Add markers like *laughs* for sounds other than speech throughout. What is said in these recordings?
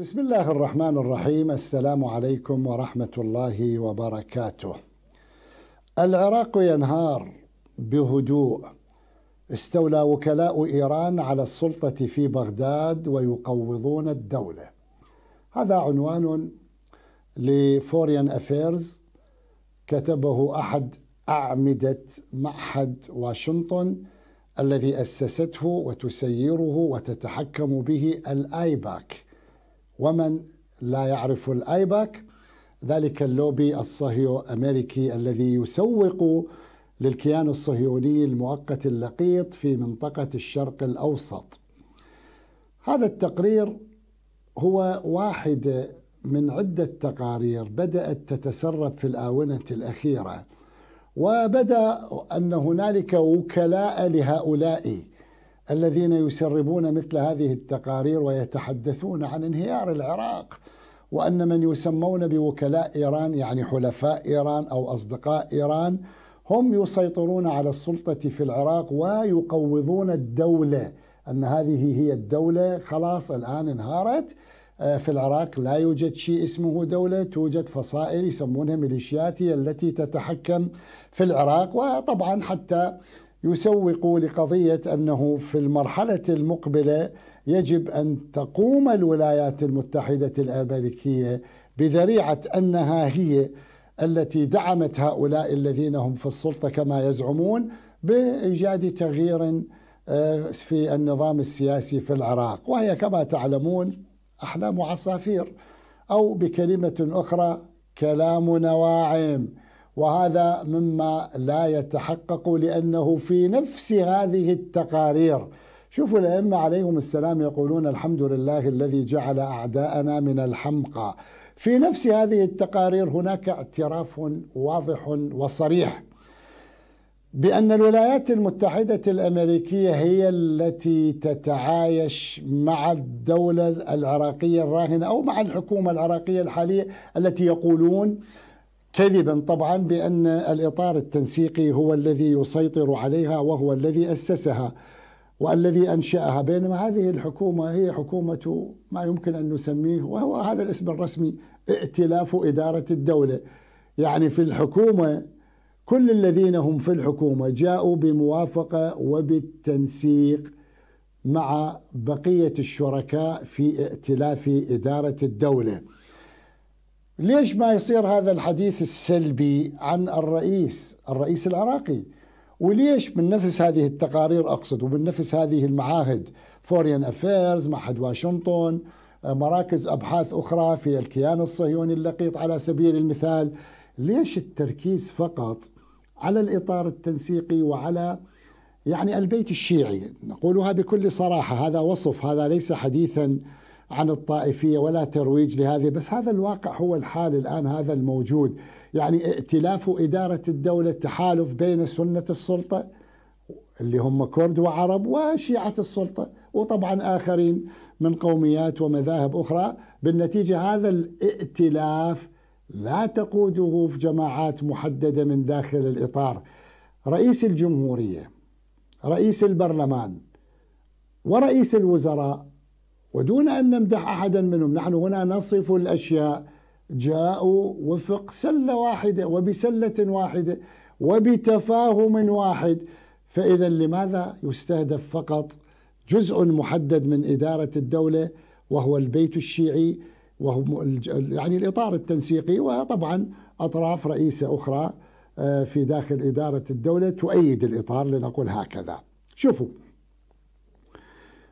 بسم الله الرحمن الرحيم السلام عليكم ورحمه الله وبركاته العراق ينهار بهدوء استولى وكلاء ايران على السلطه في بغداد ويقوضون الدوله هذا عنوان لفوريان افيرز كتبه احد اعمده معهد واشنطن الذي اسسته وتسيره وتتحكم به الايباك ومن لا يعرف الايبك ذلك اللوبي الصهيو أمريكي الذي يسوق للكيان الصهيوني المؤقت اللقيط في منطقة الشرق الأوسط هذا التقرير هو واحد من عدة تقارير بدأت تتسرب في الآونة الأخيرة وبدأ أن هنالك وكلاء لهؤلاء الذين يسربون مثل هذه التقارير ويتحدثون عن انهيار العراق وان من يسمون بوكلاء ايران يعني حلفاء ايران او اصدقاء ايران هم يسيطرون على السلطه في العراق ويقوضون الدوله ان هذه هي الدوله خلاص الان انهارت آه، في العراق لا يوجد شيء اسمه دولة توجد فصائل يسمونها ميليشيات هي التي تتحكم في العراق وطبعا حتى يسوق لقضية أنه في المرحلة المقبلة يجب أن تقوم الولايات المتحدة الأمريكية بذريعة أنها هي التي دعمت هؤلاء الذين هم في السلطة كما يزعمون بإيجاد تغيير آه، في النظام السياسي في العراق وهي كما تعلمون أحلام عصافير أو بكلمة أخرى كلام نواعم وهذا مما لا يتحقق لأنه في نفس هذه التقارير شوفوا الأئمة عليهم السلام يقولون الحمد لله الذي جعل أعداءنا من الحمقى في نفس هذه التقارير هناك اعتراف واضح وصريح بأن الولايات المتحدة الأمريكية هي التي تتعايش مع الدولة العراقية الراهنة أو مع الحكومة العراقية الحالية التي يقولون كذبا طبعا بان الاطار التنسيقي هو الذي يسيطر عليها وهو الذي اسسها والذي انشاها بينما هذه الحكومه هي حكومه ما يمكن ان نسميه وهو هذا الاسم الرسمي ائتلاف اداره الدوله يعني في الحكومه كل الذين هم في الحكومه جاءوا بموافقه وبالتنسيق مع بقيه الشركاء في ائتلاف اداره الدوله ليش ما يصير هذا الحديث السلبي عن الرئيس الرئيس العراقي وليش من نفس هذه التقارير أقصد ومن نفس هذه المعاهد فورين أفيرز معهد واشنطن مراكز أبحاث أخرى في الكيان الصهيوني اللقيط على سبيل المثال ليش التركيز فقط على الإطار التنسيقي وعلى يعني البيت الشيعي نقولها بكل صراحة هذا وصف هذا ليس حديثا عن الطائفية ولا ترويج لهذه بس هذا الواقع هو الحال الآن هذا الموجود يعني ائتلاف إدارة الدولة تحالف بين سنة السلطة اللي هم كرد وعرب وشيعة السلطة وطبعا آخرين من قوميات ومذاهب أخرى بالنتيجة هذا الائتلاف لا تقوده في جماعات محددة من داخل الإطار رئيس الجمهورية رئيس البرلمان ورئيس الوزراء ودون أن نمدح أحدا منهم نحن هنا نصف الأشياء جاءوا وفق سلة واحدة وبسلة واحدة وبتفاهم واحد فإذا لماذا يستهدف فقط جزء محدد من إدارة الدولة وهو البيت الشيعي وهو يعني الإطار التنسيقي وطبعا أطراف رئيسة أخرى آه، في داخل إدارة الدولة تؤيد الإطار لنقول هكذا شوفوا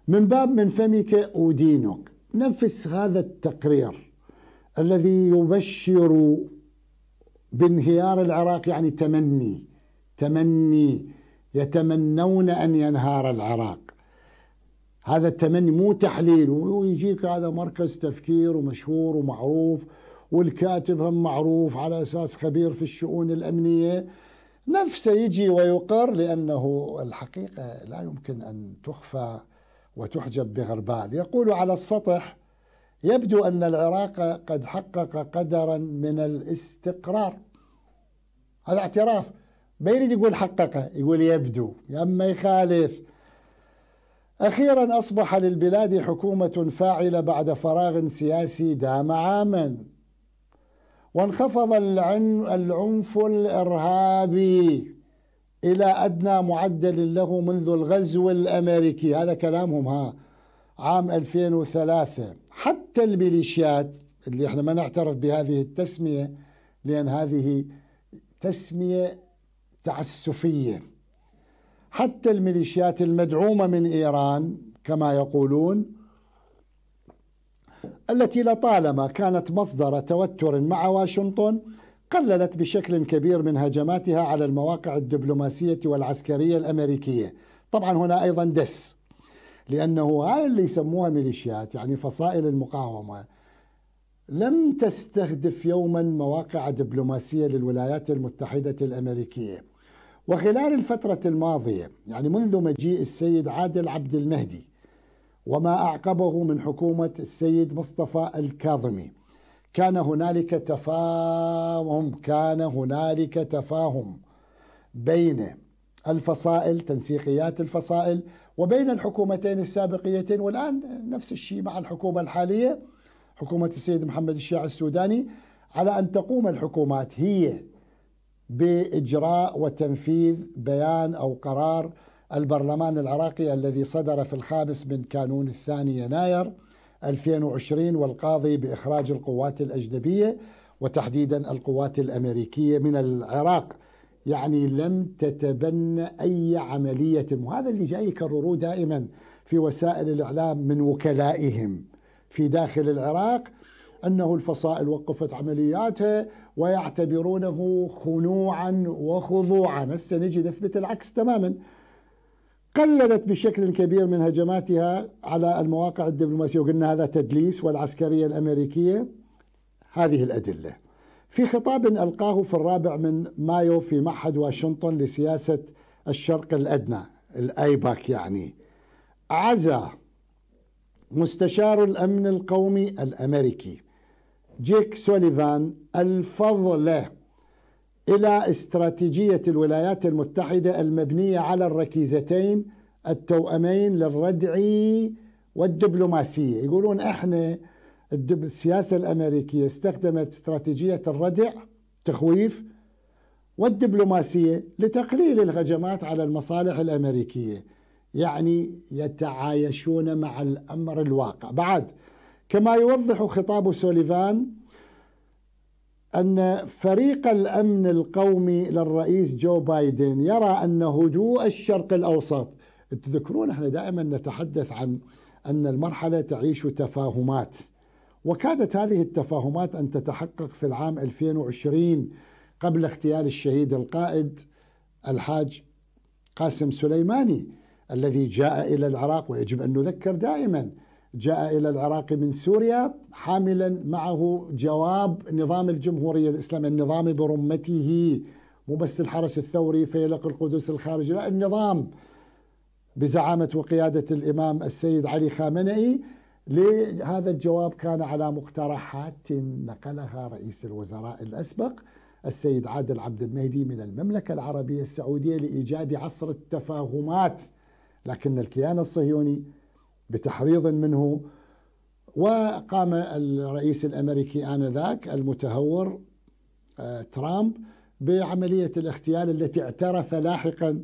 من باب من فمك ودينك نفس هذا التقرير الذي يبشر بانهيار العراق يعني تمني تمني يتمنون أن ينهار العراق هذا التمني مو تحليل ويجيك هذا مركز تفكير ومشهور ومعروف والكاتب هم معروف على أساس خبير في الشؤون الأمنية نفسه يجي ويقر لأنه الحقيقة لا يمكن أن تخفى وتحجب بغربال يقول على السطح يبدو أن العراق قد حقق قدرا من الاستقرار هذا اعتراف ما يريد يقول حققه يقول يبدو يا أما يخالف أخيرا أصبح للبلاد حكومة فاعلة بعد فراغ سياسي دام عاما وانخفض العنف الإرهابي إلى أدنى معدل له منذ الغزو الأمريكي هذا كلامهم ها عام 2003 حتى الميليشيات اللي احنا ما نعترف بهذه التسمية لأن هذه تسمية تعسفية حتى الميليشيات المدعومة من إيران كما يقولون التي لطالما كانت مصدر توتر مع واشنطن قللت بشكل كبير من هجماتها على المواقع الدبلوماسية والعسكرية الأمريكية طبعا هنا أيضا دس لأنه هذا اللي يسموها ميليشيات يعني فصائل المقاومة لم تستهدف يوما مواقع دبلوماسية للولايات المتحدة الأمريكية وخلال الفترة الماضية يعني منذ مجيء السيد عادل عبد المهدي وما أعقبه من حكومة السيد مصطفى الكاظمي كان هنالك تفاهم كان هنالك تفاهم بين الفصائل تنسيقيات الفصائل وبين الحكومتين السابقيتين والآن نفس الشيء مع الحكومة الحالية حكومة السيد محمد الشيع السوداني على أن تقوم الحكومات هي بإجراء وتنفيذ بيان أو قرار البرلمان العراقي الذي صدر في الخامس من كانون الثاني يناير 2020 والقاضي باخراج القوات الاجنبيه وتحديدا القوات الامريكيه من العراق يعني لم تتبنى اي عمليه وهذا اللي جاي يكرروه دائما في وسائل الاعلام من وكلائهم في داخل العراق انه الفصائل وقفت عملياتها ويعتبرونه خنوعا وخضوعا هسه نجي نثبت العكس تماما قللت بشكل كبير من هجماتها على المواقع الدبلوماسيه وقلنا هذا تدليس والعسكريه الامريكيه هذه الادله. في خطاب القاه في الرابع من مايو في معهد واشنطن لسياسه الشرق الادنى الايباك يعني عزى مستشار الامن القومي الامريكي جيك سوليفان الفضله إلى استراتيجية الولايات المتحدة المبنية على الركيزتين التوأمين للردع والدبلوماسية يقولون إحنا السياسة الأمريكية استخدمت استراتيجية الردع تخويف والدبلوماسية لتقليل الهجمات على المصالح الأمريكية يعني يتعايشون مع الأمر الواقع بعد كما يوضح خطاب سوليفان أن فريق الأمن القومي للرئيس جو بايدن يرى أن هدوء الشرق الأوسط تذكرون احنا دائما نتحدث عن أن المرحلة تعيش تفاهمات وكادت هذه التفاهمات أن تتحقق في العام 2020 قبل اغتيال الشهيد القائد الحاج قاسم سليماني الذي جاء إلى العراق ويجب أن نذكر دائما جاء إلى العراق من سوريا حاملا معه جواب نظام الجمهورية الإسلامية النظام برمته مو بس الحرس الثوري فيلق القدس الخارجي لا النظام بزعامة وقيادة الإمام السيد علي خامنئي لهذا الجواب كان على مقترحات نقلها رئيس الوزراء الأسبق السيد عادل عبد المهدي من المملكة العربية السعودية لإيجاد عصر التفاهمات لكن الكيان الصهيوني بتحريض منه وقام الرئيس الامريكي انذاك المتهور آه، ترامب بعمليه الاغتيال التي اعترف لاحقا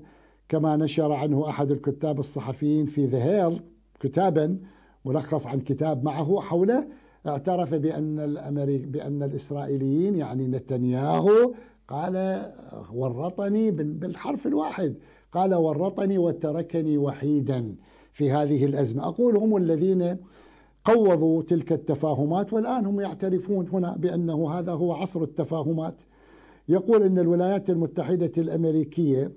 كما نشر عنه احد الكتاب الصحفيين في ذا هيل كتابا ملخص عن كتاب معه حوله اعترف بان الامريك بان الاسرائيليين يعني نتنياهو قال آه، ورطني بالحرف الواحد قال ورطني وتركني وحيدا في هذه الأزمة أقول هم الذين قوضوا تلك التفاهمات والآن هم يعترفون هنا بأنه هذا هو عصر التفاهمات يقول أن الولايات المتحدة الأمريكية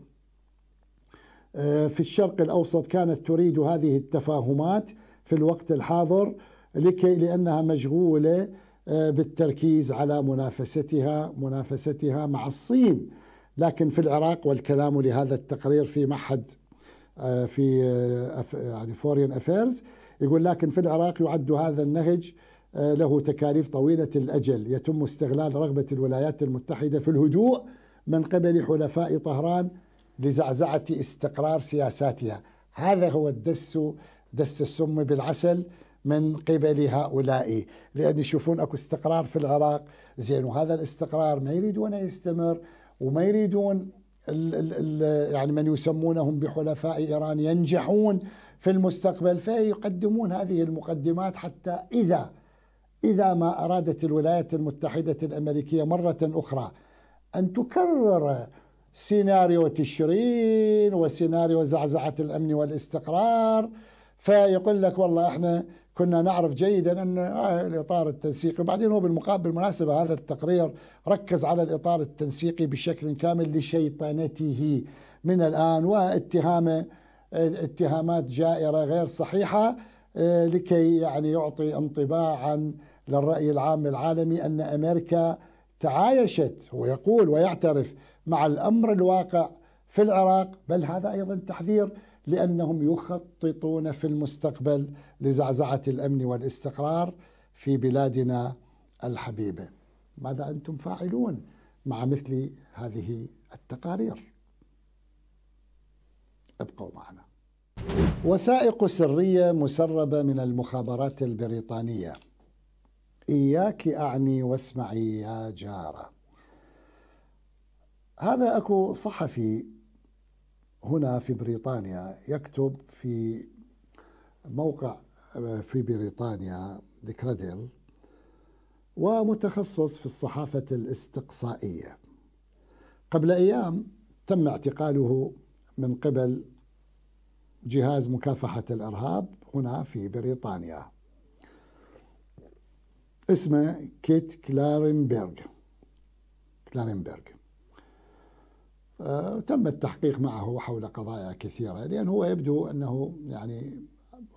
آه، في الشرق الأوسط كانت تريد هذه التفاهمات في الوقت الحاضر لكي لأنها مشغولة آه، بالتركيز على منافستها منافستها مع الصين لكن في العراق والكلام لهذا التقرير في معهد آه، في آه، يعني فورين افيرز يقول لكن في العراق يعد هذا النهج آه، له تكاليف طويله الاجل يتم استغلال رغبه الولايات المتحده في الهدوء من قبل حلفاء طهران لزعزعه استقرار سياساتها هذا هو الدس دس السم بالعسل من قبل هؤلاء لأن يشوفون أكو استقرار في العراق زين وهذا الاستقرار ما يريدون يستمر وما يريدون ال ال ال يعني من يسمونهم بحلفاء إيران ينجحون في المستقبل فيقدمون هذه المقدمات حتى إذا إذا ما أرادت الولايات المتحدة الأمريكية مرة أخرى أن تكرر سيناريو تشرين وسيناريو زعزعة الأمن والاستقرار فيقول لك والله احنا كنا نعرف جيدا ان آه، الاطار التنسيقي وبعدين هو بالمقابل بالمناسبه هذا التقرير ركز على الاطار التنسيقي بشكل كامل لشيطنته من الان واتهامه اتهامات جائره غير صحيحه آه، لكي يعني يعطي انطباعا للراي العام العالمي ان امريكا تعايشت هو يقول ويعترف مع الامر الواقع في العراق بل هذا ايضا تحذير لأنهم يخططون في المستقبل لزعزعة الأمن والاستقرار في بلادنا الحبيبة ماذا أنتم فاعلون مع مثل هذه التقارير ابقوا معنا وثائق سرية مسربة من المخابرات البريطانية إياك أعني واسمعي يا جارة هذا أكو صحفي هنا في بريطانيا يكتب في موقع آه، في بريطانيا ديكراديل ومتخصص في الصحافة الاستقصائية قبل أيام تم اعتقاله من قبل جهاز مكافحة الإرهاب هنا في بريطانيا اسمه كيت كلارنبرغ كلارنبرغ آه، تم التحقيق معه حول قضايا كثيرة لأن هو يبدو أنه يعني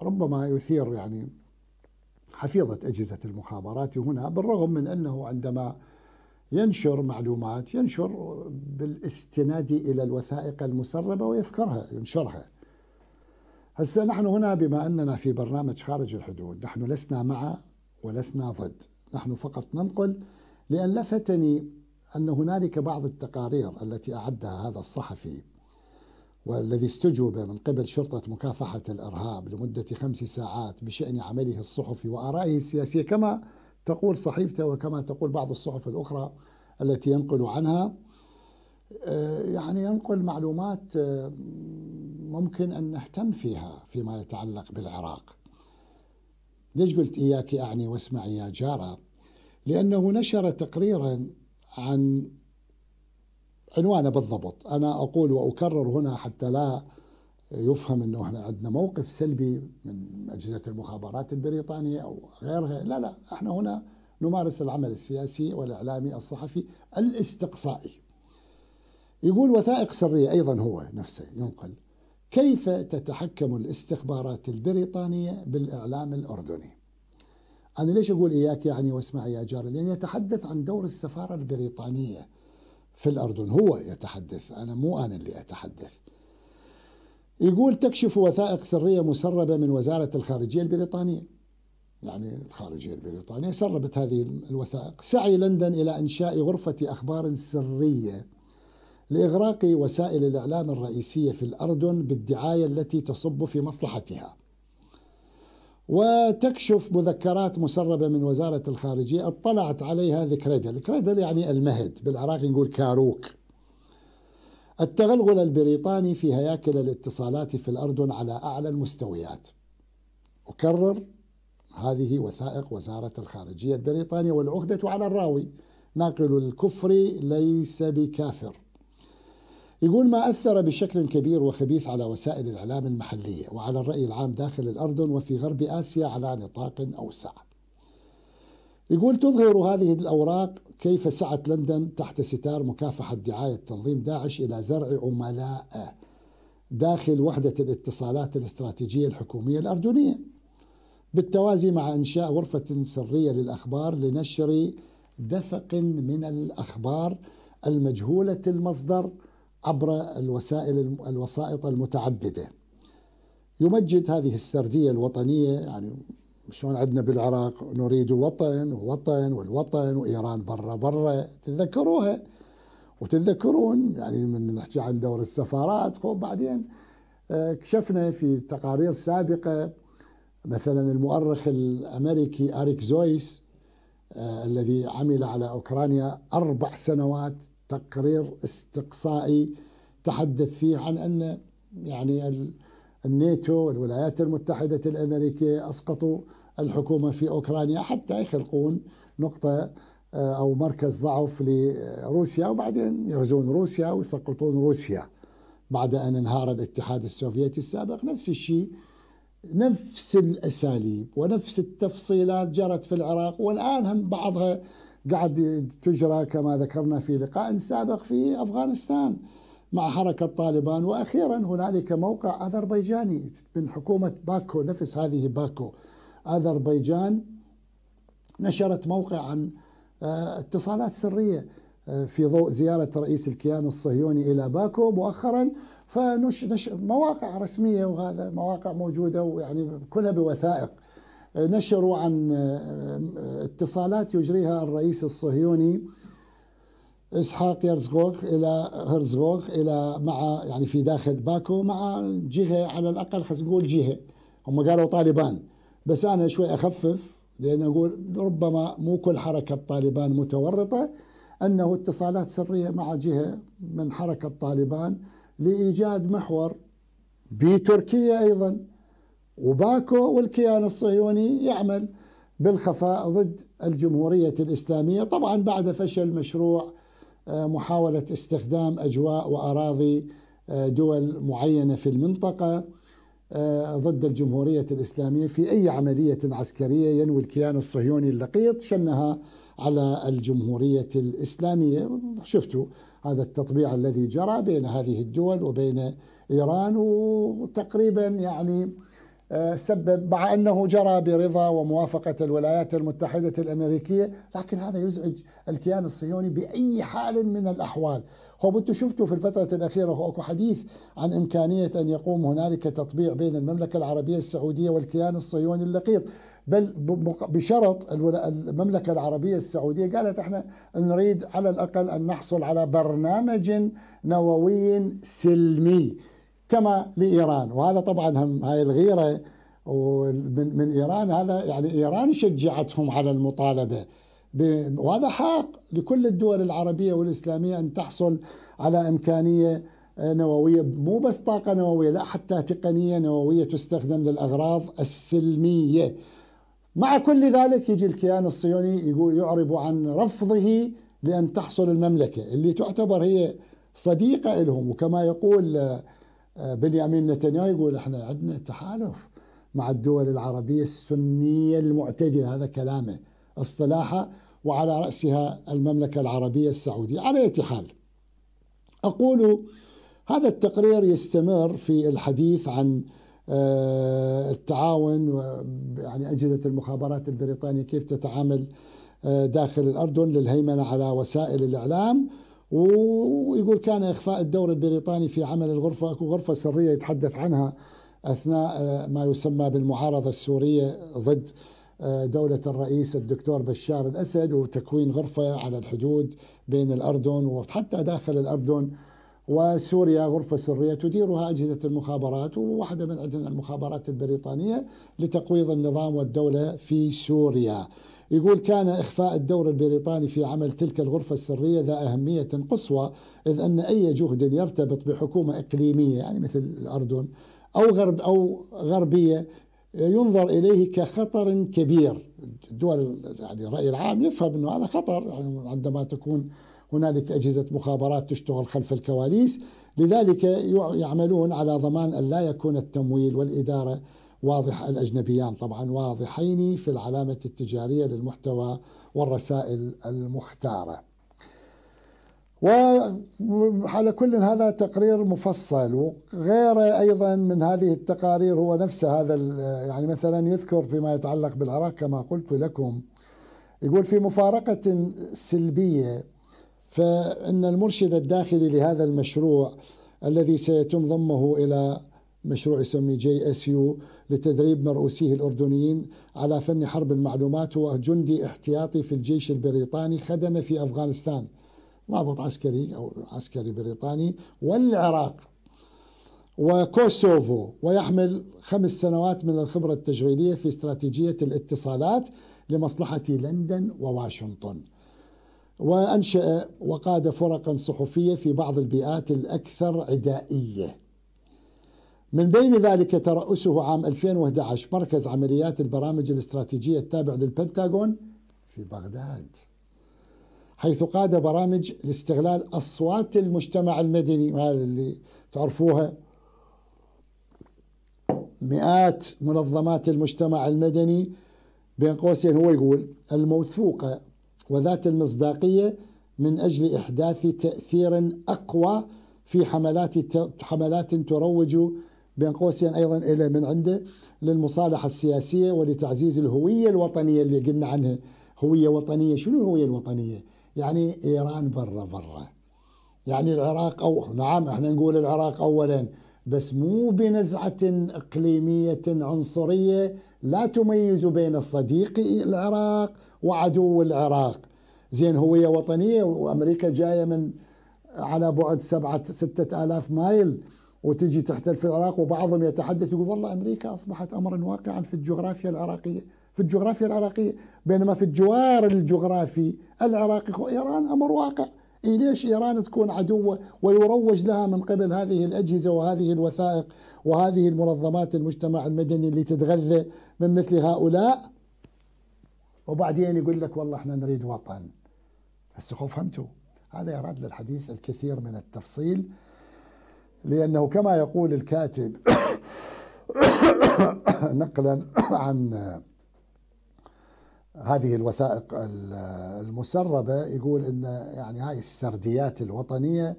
ربما يثير يعني حفيظة أجهزة المخابرات هنا بالرغم من أنه عندما ينشر معلومات ينشر بالاستناد إلى الوثائق المسربة ويذكرها ينشرها هسه نحن هنا بما أننا في برنامج خارج الحدود نحن لسنا مع ولسنا ضد نحن فقط ننقل لأن لفتني أن هنالك بعض التقارير التي أعدها هذا الصحفي والذي استجوب من قبل شرطة مكافحة الإرهاب لمدة خمس ساعات بشأن عمله الصحفي وآرائه السياسية كما تقول صحيفته وكما تقول بعض الصحف الأخرى التي ينقل عنها آه، يعني ينقل معلومات آه، ممكن أن نهتم فيها فيما يتعلق بالعراق ليش قلت إياك أعني واسمعي يا جارة لأنه نشر تقريرا عن عنوانه بالضبط أنا أقول وأكرر هنا حتى لا يفهم أنه احنا عندنا موقف سلبي من أجهزة المخابرات البريطانية أو غيرها لا لا احنا هنا نمارس العمل السياسي والإعلامي الصحفي الاستقصائي يقول وثائق سرية أيضا هو نفسه ينقل كيف تتحكم الاستخبارات البريطانية بالإعلام الأردني أنا ليش أقول إياك يعني واسمع يا جار لأن يتحدث عن دور السفارة البريطانية في الأردن هو يتحدث أنا مو أنا اللي أتحدث يقول تكشف وثائق سرية مسربة من وزارة الخارجية البريطانية يعني الخارجية البريطانية سربت هذه الوثائق سعي لندن إلى إنشاء غرفة أخبار سرية لإغراق وسائل الإعلام الرئيسية في الأردن بالدعاية التي تصب في مصلحتها وتكشف مذكرات مسربة من وزارة الخارجية اطلعت عليها ذي كريدل كريدل يعني المهد بالعراق نقول كاروك التغلغل البريطاني في هياكل الاتصالات في الأردن على أعلى المستويات أكرر هذه وثائق وزارة الخارجية البريطانية والعقدة على الراوي ناقل الكفر ليس بكافر يقول ما أثر بشكل كبير وخبيث على وسائل الإعلام المحلية وعلى الرأي العام داخل الأردن وفي غرب آسيا على نطاق أوسع يقول تظهر هذه الأوراق كيف سعت لندن تحت ستار مكافحة دعاية تنظيم داعش إلى زرع عملاء داخل وحدة الاتصالات الاستراتيجية الحكومية الأردنية بالتوازي مع إنشاء غرفة سرية للأخبار لنشر دفق من الأخبار المجهولة المصدر عبر الوسائل الوسائط المتعدده. يمجد هذه السرديه الوطنيه يعني شلون عندنا بالعراق نريد وطن ووطن والوطن وايران برا برا تتذكروها وتتذكرون يعني من نحكي عن دور السفارات وبعدين آه، كشفنا في تقارير سابقه مثلا المؤرخ الامريكي اريك زويس آه، الذي عمل على اوكرانيا اربع سنوات تقرير استقصائي تحدث فيه عن أن يعني الناتو الولايات المتحدة الأمريكية أسقطوا الحكومة في أوكرانيا حتى يخلقون نقطة آه، أو مركز ضعف لروسيا وبعدين يهزون روسيا ويسقطون روسيا بعد أن انهار الاتحاد السوفيتي السابق نفس الشيء نفس الأساليب ونفس التفصيلات جرت في العراق والآن هم بعضها قاعد تجرى كما ذكرنا في لقاء سابق في افغانستان مع حركه طالبان واخيرا هنالك موقع اذربيجاني من حكومه باكو نفس هذه باكو اذربيجان نشرت موقع عن آه، اتصالات سريه آه، في ضوء زياره رئيس الكيان الصهيوني الى باكو مؤخرا فنش مواقع رسميه وهذا مواقع موجوده ويعني كلها بوثائق نشروا عن آه، اتصالات يجريها الرئيس الصهيوني اسحاق يرزغوخ الى هرزغوخ الى مع يعني في داخل باكو مع جهه على الاقل خلينا نقول جهه هم قالوا طالبان بس انا شوي اخفف لان اقول ربما مو كل حركه طالبان متورطه انه اتصالات سريه مع جهه من حركه طالبان لايجاد محور بتركيا ايضا وباكو والكيان الصهيوني يعمل بالخفاء ضد الجمهورية الإسلامية طبعا بعد فشل مشروع آه، محاولة استخدام أجواء وأراضي آه، دول معينة في المنطقة آه، ضد الجمهورية الإسلامية في أي عملية عسكرية ينوي الكيان الصهيوني اللقيط شنها على الجمهورية الإسلامية شفتوا هذا التطبيع الذي جرى بين هذه الدول وبين إيران وتقريبا يعني سبب مع انه جرى برضا وموافقه الولايات المتحده الامريكيه، لكن هذا يزعج الكيان الصهيوني باي حال من الاحوال. خب انتم شفتوا في الفتره الاخيره اكو حديث عن امكانيه ان يقوم هنالك تطبيع بين المملكه العربيه السعوديه والكيان الصهيوني اللقيط، بل بشرط المملكه العربيه السعوديه قالت احنا نريد على الاقل ان نحصل على برنامج نووي سلمي. كما لايران وهذا طبعا هم هاي الغيره ومن من ايران هذا يعني ايران شجعتهم على المطالبه وهذا حق لكل الدول العربيه والاسلاميه ان تحصل على امكانيه نوويه مو بس طاقه نوويه لا حتى تقنيه نوويه تستخدم للاغراض السلميه. مع كل ذلك يجي الكيان الصهيوني يقول يعرب عن رفضه لان تحصل المملكه اللي تعتبر هي صديقه لهم وكما يقول بنيامين نتنياهو يقول احنا عندنا تحالف مع الدول العربية السنية المعتدلة هذا كلامه اصطلاحا وعلى رأسها المملكة العربية السعودية على أي حال أقول هذا التقرير يستمر في الحديث عن آه، التعاون يعني أجهزة المخابرات البريطانية كيف تتعامل آه، داخل الأردن للهيمنة على وسائل الإعلام ويقول كان إخفاء الدور البريطاني في عمل الغرفة أكو غرفة سرية يتحدث عنها أثناء آه، ما يسمى بالمعارضة السورية ضد آه، دولة الرئيس الدكتور بشار الأسد وتكوين غرفة على الحدود بين الأردن وحتى داخل الأردن وسوريا غرفة سرية تديرها أجهزة المخابرات وواحدة من عندنا المخابرات البريطانية لتقويض النظام والدولة في سوريا يقول كان إخفاء الدور البريطاني في عمل تلك الغرفة السرية ذا أهمية قصوى إذ أن أي جهد يرتبط بحكومة إقليمية يعني مثل الأردن أو غرب أو غربية ينظر إليه كخطر كبير الدول يعني الرأي العام يفهم أنه هذا خطر يعني عندما تكون هنالك أجهزة مخابرات تشتغل خلف الكواليس لذلك يعملون على ضمان أن لا يكون التمويل والإدارة واضح الأجنبيان طبعا واضحين في العلامة التجارية للمحتوى والرسائل المختارة وعلى كل هذا تقرير مفصل وغيره أيضا من هذه التقارير هو نفس هذا يعني مثلا يذكر فيما يتعلق بالعراق كما قلت لكم يقول في مفارقة سلبية فإن المرشد الداخلي لهذا المشروع الذي سيتم ضمه إلى مشروع يسمي جي اس يو لتدريب مرؤوسيه الاردنيين على فن حرب المعلومات هو جندي احتياطي في الجيش البريطاني خدم في افغانستان ضابط عسكري او عسكري بريطاني والعراق وكوسوفو ويحمل خمس سنوات من الخبره التشغيليه في استراتيجيه الاتصالات لمصلحه لندن وواشنطن. وانشا وقاد فرقا صحفيه في بعض البيئات الاكثر عدائيه. من بين ذلك ترأسه عام 2011 مركز عمليات البرامج الاستراتيجية التابع للبنتاغون في بغداد حيث قاد برامج لاستغلال أصوات المجتمع المدني اللي تعرفوها مئات منظمات المجتمع المدني بين قوسين هو يقول الموثوقة وذات المصداقية من أجل إحداث تأثير أقوى في حملات حملات تروج بين قوسين أيضا إلى من عنده للمصالحة السياسية ولتعزيز الهوية الوطنية اللي قلنا عنها هوية وطنية شنو الهوية الوطنية يعني إيران برا برا يعني العراق أو نعم احنا نقول العراق أولا بس مو بنزعة إقليمية عنصرية لا تميز بين الصديق العراق وعدو العراق زين هوية وطنية وأمريكا جاية من على بعد سبعة ستة آلاف مايل وتجي تحتل في العراق وبعضهم يتحدث يقول والله امريكا اصبحت امرا واقعا في الجغرافيا العراقيه في الجغرافيا العراقيه بينما في الجوار الجغرافي العراقي ايران امر واقع إيه ليش ايران تكون عدوه ويروج لها من قبل هذه الاجهزه وهذه الوثائق وهذه المنظمات المجتمع المدني اللي تتغذى من مثل هؤلاء وبعدين يقول لك والله احنا نريد وطن هسه فهمتوا هذا يراد للحديث الكثير من التفصيل لأنه كما يقول الكاتب *coughs* نقلا عن هذه الوثائق المسربة يقول أن يعني هاي السرديات الوطنية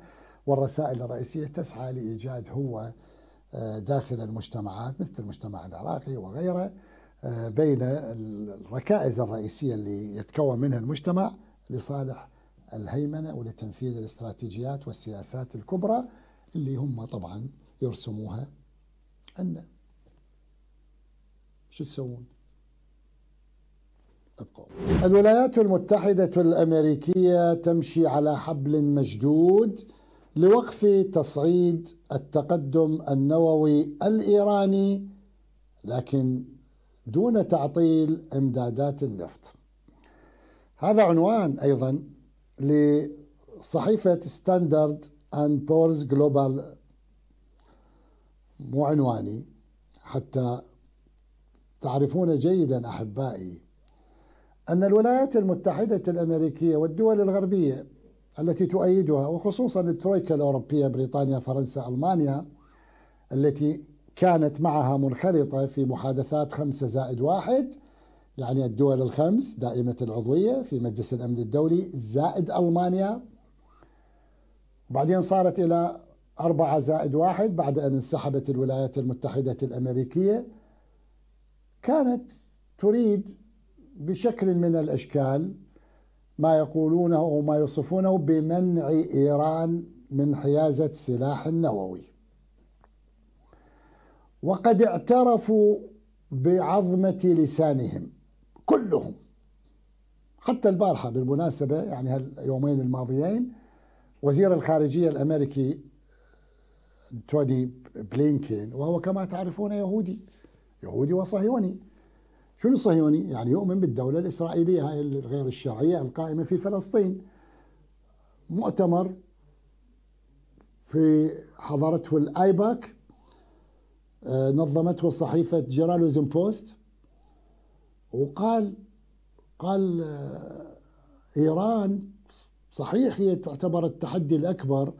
والرسائل الرئيسية تسعى لإيجاد هو آه، داخل المجتمعات مثل المجتمع العراقي وغيره آه، بين الركائز الرئيسية اللي يتكون منها المجتمع لصالح الهيمنة ولتنفيذ الاستراتيجيات والسياسات الكبرى اللي هم طبعا يرسموها أن شو تسوون ابقوا الولايات المتحدة الأمريكية تمشي على حبل مشدود لوقف تصعيد التقدم النووي الإيراني لكن دون تعطيل إمدادات النفط هذا عنوان أيضا لصحيفة ستاندرد and بورز Global مو عنواني حتى تعرفون جيدا أحبائي أن الولايات المتحدة الأمريكية والدول الغربية التي تؤيدها وخصوصا الترويكا الأوروبية بريطانيا فرنسا ألمانيا التي كانت معها منخرطة في محادثات خمسة زائد واحد يعني الدول الخمس دائمة العضوية في مجلس الأمن الدولي زائد ألمانيا بعدين صارت إلى أربعة زائد واحد بعد أن انسحبت الولايات المتحدة الأمريكية كانت تريد بشكل من الأشكال ما يقولونه أو ما يصفونه بمنع إيران من حيازة سلاح النووي وقد اعترفوا بعظمة لسانهم كلهم حتى البارحة بالمناسبة يعني هاليومين الماضيين وزير الخارجية الأمريكي توني بلينكين وهو كما تعرفون يهودي يهودي وصهيوني شنو صهيوني؟ يعني يؤمن بالدولة الإسرائيلية هاي الغير الشرعية القائمة في فلسطين مؤتمر في حضرته الايباك آه، نظمته صحيفة جيرالوزن بوست وقال قال آه، إيران صحيح هي تعتبر التحدي الأكبر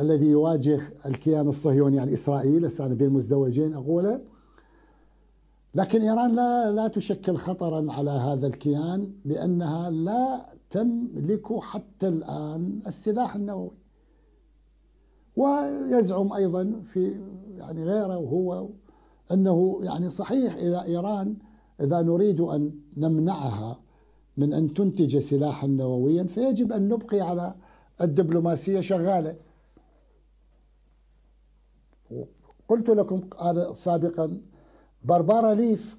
الذي يواجه الكيان الصهيوني يعني إسرائيل السنة بين مزدوجين أقوله لكن إيران لا, لا تشكل خطرا على هذا الكيان لأنها لا تملك حتى الآن السلاح النووي ويزعم أيضا في يعني غيره هو أنه يعني صحيح إذا إيران إذا نريد أن نمنعها من أن تنتج سلاحا نوويا فيجب أن نبقي على الدبلوماسية شغالة قلت لكم سابقا باربارا ليف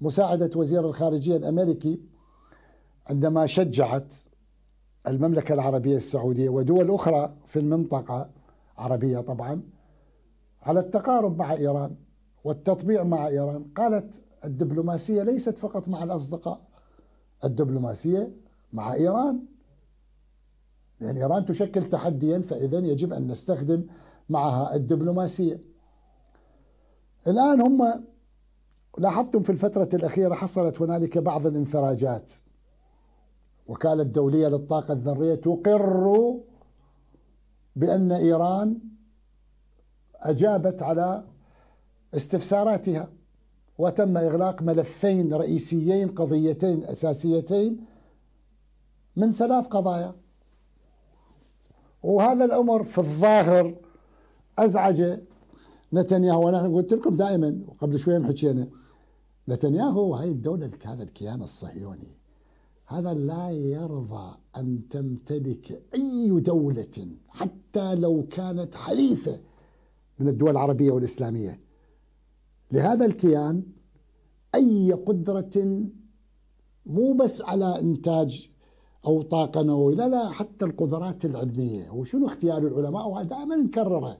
مساعدة وزير الخارجية الأمريكي عندما شجعت المملكة العربية السعودية ودول أخرى في المنطقة عربية طبعا على التقارب مع إيران والتطبيع مع إيران قالت الدبلوماسية ليست فقط مع الأصدقاء الدبلوماسية مع إيران لأن يعني إيران تشكل تحديا فإذا يجب أن نستخدم معها الدبلوماسية الآن هم لاحظتم في الفترة الأخيرة حصلت هنالك بعض الانفراجات وكالة الدولية للطاقة الذرية تقر بأن إيران أجابت على استفساراتها وتم إغلاق ملفين رئيسيين قضيتين أساسيتين من ثلاث قضايا وهذا الأمر في الظاهر أزعج نتنياهو ونحن قلت لكم دائما وقبل شوي حكينا نتنياهو هاي الدولة هذا الكيان الصهيوني هذا لا يرضى أن تمتلك أي دولة حتى لو كانت حليفة من الدول العربية والإسلامية لهذا الكيان أي قدرة مو بس على إنتاج أو طاقة نووية لا لا حتى القدرات العلمية وشنو اختيار العلماء وهذا دائما نكرره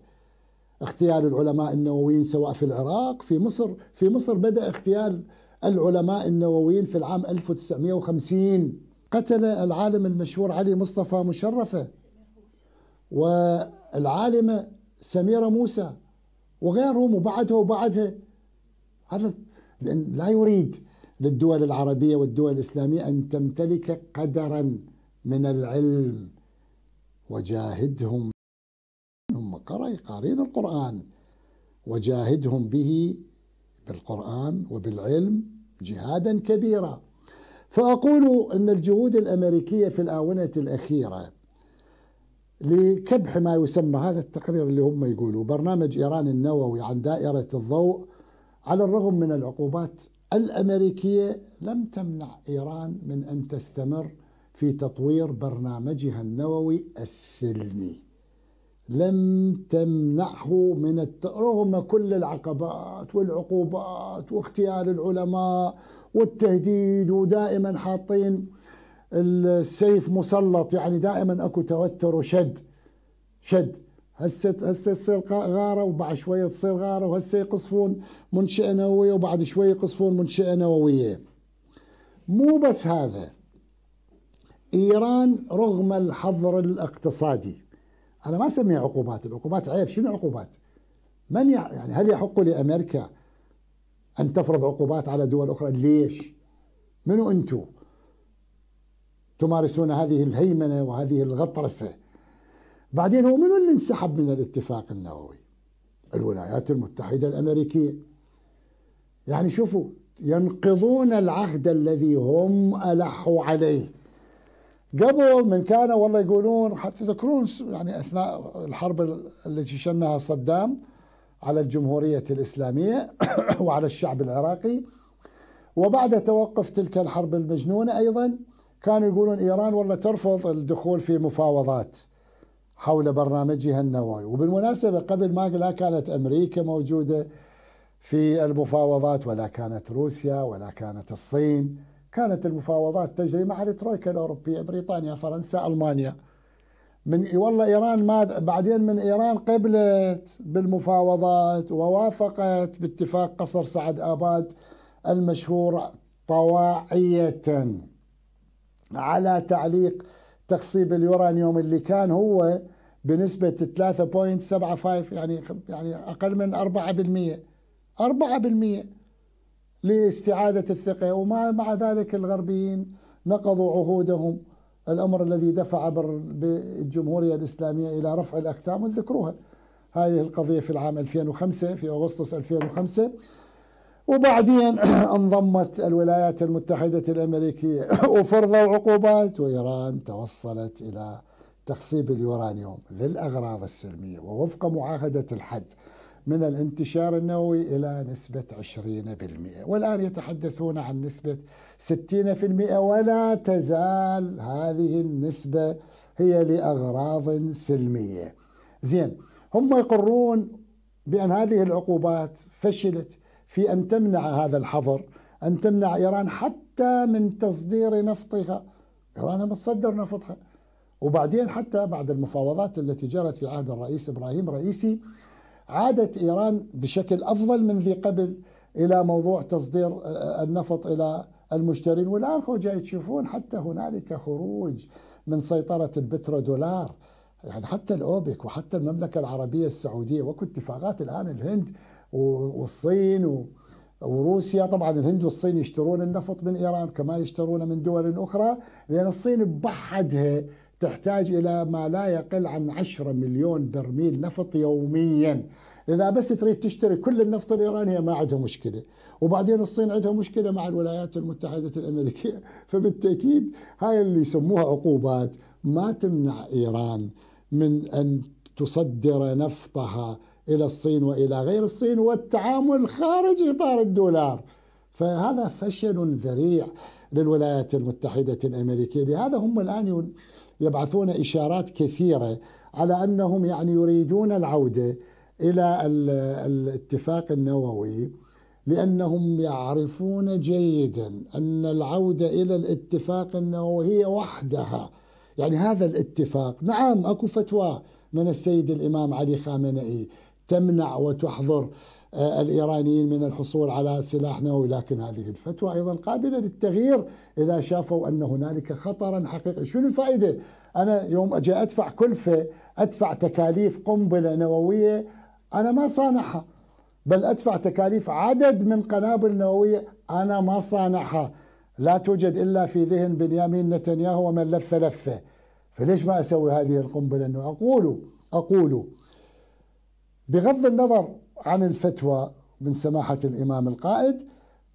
اختيار العلماء النوويين سواء في العراق في مصر في مصر بدأ اختيار العلماء النوويين في العام 1950 قتل العالم المشهور علي مصطفى مشرفة والعالمة سميرة موسى وغيرهم وبعدها وبعدها هذا لأن لا يريد للدول العربية والدول الإسلامية أن تمتلك قدرا من العلم وجاهدهم هم قارئين القرآن وجاهدهم به بالقرآن وبالعلم جهادا كبيرا فأقول أن الجهود الأمريكية في الآونة الأخيرة لكبح ما يسمى هذا التقرير اللي هم يقولوا برنامج إيران النووي عن دائرة الضوء على الرغم من العقوبات الامريكيه لم تمنع ايران من ان تستمر في تطوير برنامجها النووي السلمي. لم تمنعه من الت... رغم كل العقبات والعقوبات واغتيال العلماء والتهديد ودائما حاطين السيف مسلط يعني دائما اكو توتر وشد شد هسه هسه تصير غاره وبعد شويه تصير غاره وهسه يقصفون منشئه نوويه وبعد شويه يقصفون منشئه نوويه مو بس هذا ايران رغم الحظر الاقتصادي انا ما اسميها عقوبات العقوبات عيب شنو عقوبات من يعني هل يحق لامريكا ان تفرض عقوبات على دول اخرى ليش منو انتم تمارسون هذه الهيمنه وهذه الغطرسه بعدين هو منو اللي انسحب من الاتفاق النووي الولايات المتحدة الأمريكية يعني شوفوا ينقضون العهد الذي هم ألحوا عليه قبل من كانوا والله يقولون حتى تذكرون يعني أثناء الحرب التي شنها صدام على الجمهورية الإسلامية *coughs* وعلى الشعب العراقي وبعد توقف تلك الحرب المجنونة أيضا كانوا يقولون إيران والله ترفض الدخول في مفاوضات حول برنامجها النووي وبالمناسبة قبل ما لا كانت أمريكا موجودة في المفاوضات ولا كانت روسيا ولا كانت الصين كانت المفاوضات تجري مع الترويكا الأوروبية بريطانيا فرنسا ألمانيا من والله إيران ما بعدين من إيران قبلت بالمفاوضات ووافقت باتفاق قصر سعد آباد المشهور طواعية على تعليق تخصيب اليورانيوم اللي كان هو بنسبة 3.75 يعني يعني أقل من 4% 4% لاستعادة الثقة ومع مع ذلك الغربيين نقضوا عهودهم الأمر الذي دفع بالجمهورية الإسلامية إلى رفع الأكتام وذكروها هذه القضية في العام 2005 في أغسطس 2005 وبعدين *clears throat* انضمت الولايات المتحدة الأمريكية *clears throat* وفرضوا عقوبات وإيران توصلت إلى تخصيب اليورانيوم للأغراض السلمية ووفق معاهدة الحد من الانتشار النووي إلى نسبة 20% والآن يتحدثون عن نسبة 60% ولا تزال هذه النسبة هي لأغراض سلمية زين هم يقرون بأن هذه العقوبات فشلت في أن تمنع هذا الحظر أن تمنع إيران حتى من تصدير نفطها إيران بتصدر نفطها وبعدين حتى بعد المفاوضات التي جرت في عهد الرئيس إبراهيم رئيسي عادت إيران بشكل أفضل من ذي قبل إلى موضوع تصدير آه، النفط إلى المشترين والآن جاي تشوفون حتى هنالك خروج من سيطرة البترودولار يعني حتى الأوبك وحتى المملكة العربية السعودية وكو اتفاقات الآن الهند والصين وروسيا طبعا الهند والصين يشترون النفط من ايران كما يشترون من دول اخرى لان الصين بحدها تحتاج الى ما لا يقل عن 10 مليون برميل نفط يوميا اذا بس تريد تشتري كل النفط الايراني هي ما عندها مشكله وبعدين الصين عندها مشكله مع الولايات المتحده الامريكيه *laughs* فبالتاكيد هاي اللي يسموها عقوبات ما تمنع ايران من ان تصدر نفطها إلى الصين وإلى غير الصين والتعامل خارج إطار الدولار فهذا فشل ذريع للولايات المتحدة الأمريكية لهذا هم الآن يبعثون إشارات كثيرة على أنهم يعني يريدون العودة إلى الاتفاق النووي لأنهم يعرفون جيدا أن العودة إلى الاتفاق النووي هي وحدها يعني هذا الاتفاق نعم أكو فتوى من السيد الإمام علي خامنئي تمنع وتحظر آه، الإيرانيين من الحصول على سلاح نووي لكن هذه الفتوى أيضا قابلة للتغيير إذا شافوا أن هنالك خطرا حقيقي شنو الفائدة أنا يوم أجي أدفع كلفة أدفع تكاليف قنبلة نووية أنا ما صانعها بل أدفع تكاليف عدد من قنابل نووية أنا ما صانعها لا توجد إلا في ذهن بنيامين نتنياهو ومن لف لفه فليش ما أسوي هذه القنبلة النووية اقول بغض النظر عن الفتوى من سماحة الإمام القائد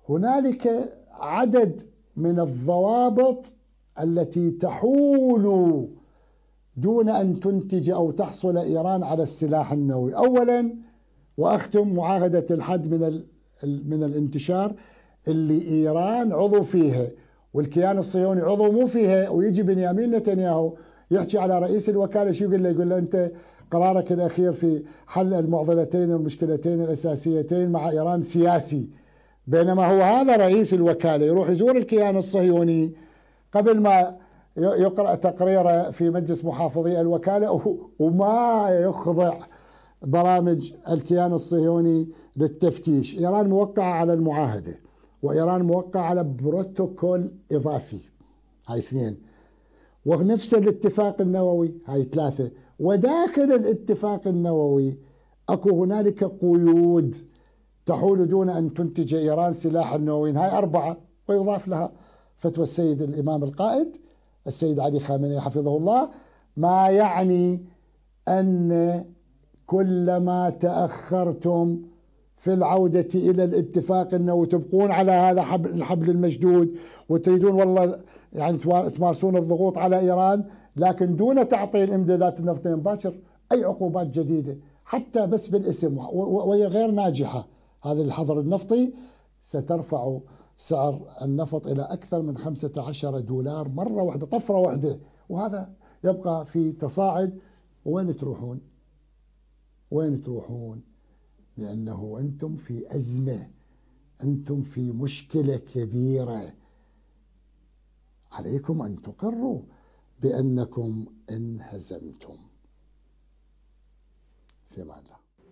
هنالك عدد من الضوابط التي تحول دون أن تنتج أو تحصل إيران على السلاح النووي أولا وأختم معاهدة الحد من, من الانتشار اللي إيران عضو فيها والكيان الصهيوني عضو مو فيها ويجي بنيامين نتنياهو يحكي على رئيس الوكاله شو يقول له؟ يقول له انت قرارك الأخير في حل المعضلتين والمشكلتين الأساسيتين مع إيران سياسي بينما هو هذا رئيس الوكالة يروح يزور الكيان الصهيوني قبل ما يقرأ تقريره في مجلس محافظي الوكالة وما يخضع برامج الكيان الصهيوني للتفتيش إيران موقعة على المعاهدة وإيران موقعة على بروتوكول إضافي هاي اثنين ونفس الاتفاق النووي هاي ثلاثة وداخل الاتفاق النووي اكو هنالك قيود تحول دون ان تنتج ايران سلاحا نوويا هاي اربعه ويضاف لها فتوى السيد الامام القائد السيد علي خامنئي حفظه الله ما يعني ان كلما تاخرتم في العودة إلى الاتفاق أنه تبقون على هذا الحبل المشدود وتريدون والله يعني تمارسون الضغوط على إيران لكن دون تعطيل امدادات النفط مباشر اي عقوبات جديده حتى بس بالاسم وهي غير ناجحه هذا الحظر النفطي سترفع سعر النفط الى اكثر من 15 دولار مره واحده طفره واحده وهذا يبقى في تصاعد وين تروحون؟ وين تروحون؟ لانه انتم في ازمه انتم في مشكله كبيره عليكم ان تقروا بأنكم انهزمتم في معنى